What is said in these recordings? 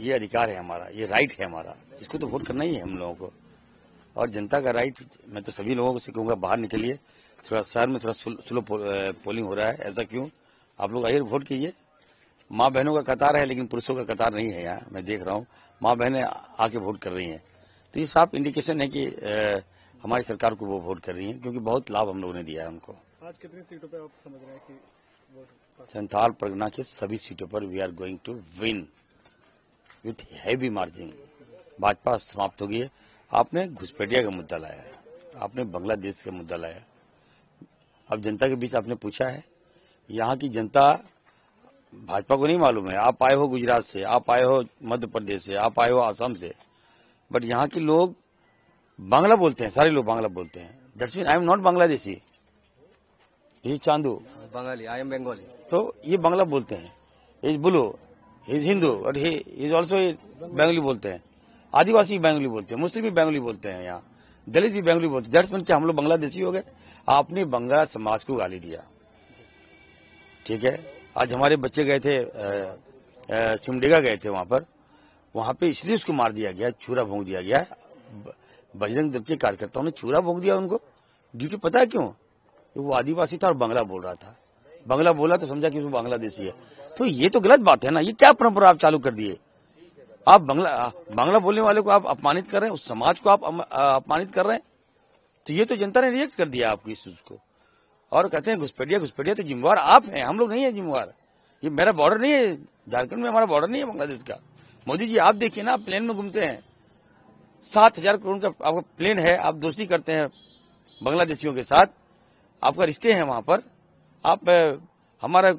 ये अधिकार है हमारा ये राइट है हमारा इसको तो वोट करना ही है हम लोगों को और जनता का राइट मैं तो सभी लोगों से कहूंगा बाहर निकलिए थोड़ा शहर में थोड़ा स्लो पोलिंग हो रहा है ऐसा क्यों आप लोग आइए वोट कीजिए माँ बहनों का कतार है लेकिन पुरुषों का कतार नहीं है यहाँ मैं देख रहा हूँ माँ बहनें आके वोट कर रही हैं तो ये साफ इंडिकेशन है कि आ, हमारी सरकार को वो वोट कर रही है क्योंकि बहुत लाभ हम लोगों ने दिया है उनको आज कितनी सीटों पर आप समझ रहे हैं कि संथाल परगना के सभी सीटों पर we are going to win with heavy margin Bhajpa समाप्त हो गई है आपने घुसपैठिया का मुद्दा लाया है आपने बांग्लादेश का मुद्दा लाया अब जनता के बीच आपने पूछा है यहाँ की जनता भाजपा को नहीं मालूम है आप आए हो गुजरात से आप आए हो मध्य प्रदेश से आप आए हो आसाम से बट यहाँ के लोग बांग्ला बोलते हैं सारे लोग बांग्ला बोलते हैं that's mean I am not Bangladeshi ये चांदू बंगाली आई एम बंगाली तो ये बांग्ला बोलते हैं ये बोलो इज हिंदू और ही इज ऑल्सो बैंगली बोलते हैं आदिवासी भी बैंगली बोलते हैं मुस्लिम भी बैंगली बोलते हैं यहाँ दलित भी बैंगली बोलते हैं हम लोग बांग्लादेशी हो गए आपने बंगला समाज को गाली दिया ठीक है आज हमारे बच्चे गए थे सिमडेगा गए थे वहां पर वहां पे इसलिए उसको मार दिया गया छूरा भोंग दिया गया बजरंग दल के कार्यकर्ताओं ने छूरा भोंग दिया उनको ड्यूटी पता है क्यों वो आदिवासी था और बंगला बोल रहा था बांग्ला बोला तो समझा कि वो बांग्लादेशी है तो ये तो गलत बात है ना ये क्या परंपरा आप चालू कर दिए आप बांग्ला बांग्ला बोलने वाले को आप अपमानित कर रहे हैं उस समाज को आप अपमानित कर रहे हैं तो ये तो जनता ने रिएक्ट कर दिया आपकी इस चीज को और कहते हैं घुसपेटिया घुसपेटिया तो जिम्मेवार आप हैं हम लोग नहीं है जिम्मेवार ये मेरा बॉर्डर नहीं है झारखंड में हमारा बॉर्डर नहीं है बांग्लादेश का मोदी जी आप देखिए ना आप प्लेन में घूमते हैं सात हजार करोड़ का आपका प्लेन है आप दोस्ती करते हैं बांग्लादेशियों के साथ आपका रिश्ते हैं वहां पर आप हमारा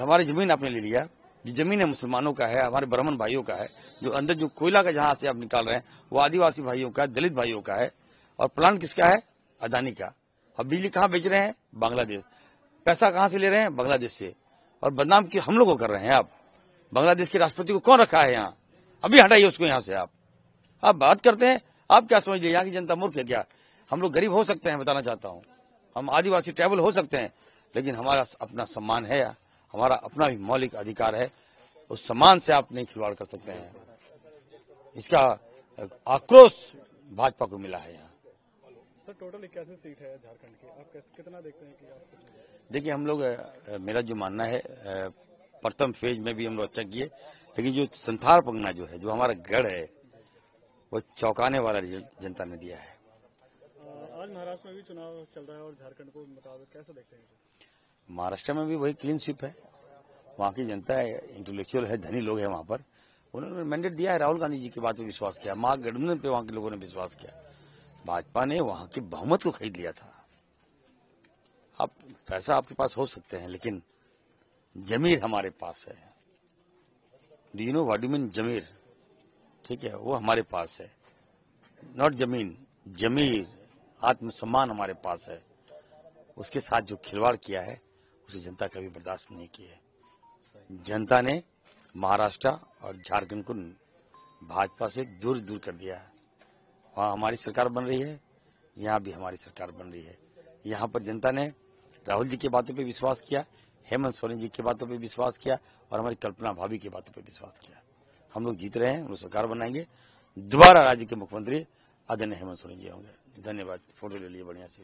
हमारी जमीन आपने ले लिया जो जमीन है मुसलमानों का है हमारे ब्राह्मण भाइयों का है जो अंदर जो कोयला का जहां से आप निकाल रहे हैं वो आदिवासी भाइयों का दलित भाइयों का है और प्लांट किसका है अदानी का और बिजली कहाँ बेच रहे हैं बांग्लादेश पैसा कहाँ से ले रहे हैं बांग्लादेश से और बदनाम की हम लोगों को कर रहे हैं आप बांग्लादेश के राष्ट्रपति को कौन रखा है यहाँ अभी हटाइए उसको यहाँ से आप आप बात करते हैं आप क्या समझ यहाँ की जनता मूर्ख है क्या हम लोग गरीब हो सकते हैं बताना चाहता हूँ हम आदिवासी ट्रैवल हो सकते हैं लेकिन हमारा अपना सम्मान है हमारा अपना भी मौलिक अधिकार है उस सम्मान से आप नहीं खिलवाड़ कर सकते हैं इसका आक्रोश भाजपा को मिला है यहाँ सर टोटल इक्यासी सीट है झारखंड की आप कितना देखते हैं कि देखिए हम लोग मेरा जो मानना है प्रथम फेज में भी हम लोग अच्छा किए लेकिन जो संथार पंगना जो है जो हमारा गढ़ है वो चौंकाने वाला रिजल्ट जनता ने दिया है आज महाराष्ट्र में भी चुनाव चल रहा है और झारखंड को मुताबिक कैसे देखते हैं महाराष्ट्र में भी वही क्लीन स्वीप है वहां की जनता इंटेलेक्चुअल है धनी लोग है वहां पर उन्होंने मैंडेट दिया है राहुल गांधी जी की बात पर विश्वास किया महागठबंधन पे वहां के लोगों ने विश्वास किया भाजपा ने वहां के बहुमत को खरीद लिया था आप पैसा आपके पास हो सकते हैं लेकिन जमीर हमारे पास है do you know what mean जमीर ठीक है वो हमारे पास है नॉट जमीन जमीर आत्मसम्मान हमारे पास है उसके साथ जो खिलवाड़ किया है उसे जनता कभी बर्दाश्त नहीं की है जनता ने महाराष्ट्र और झारखंड को भाजपा से दूर दूर कर दिया है वहाँ हमारी सरकार बन रही है यहाँ भी हमारी सरकार बन रही है यहाँ पर जनता ने राहुल जी की बातों पर विश्वास किया हेमंत सोरेन जी की बातों पर विश्वास किया और हमारी कल्पना भाभी की बातों पर विश्वास किया हम लोग जीत रहे हैं हम सरकार बनाएंगे दोबारा राज्य के मुख्यमंत्री आदरणीय हेमंत सोरेन जी होंगे धन्यवाद फोटो ले लिए बढ़िया से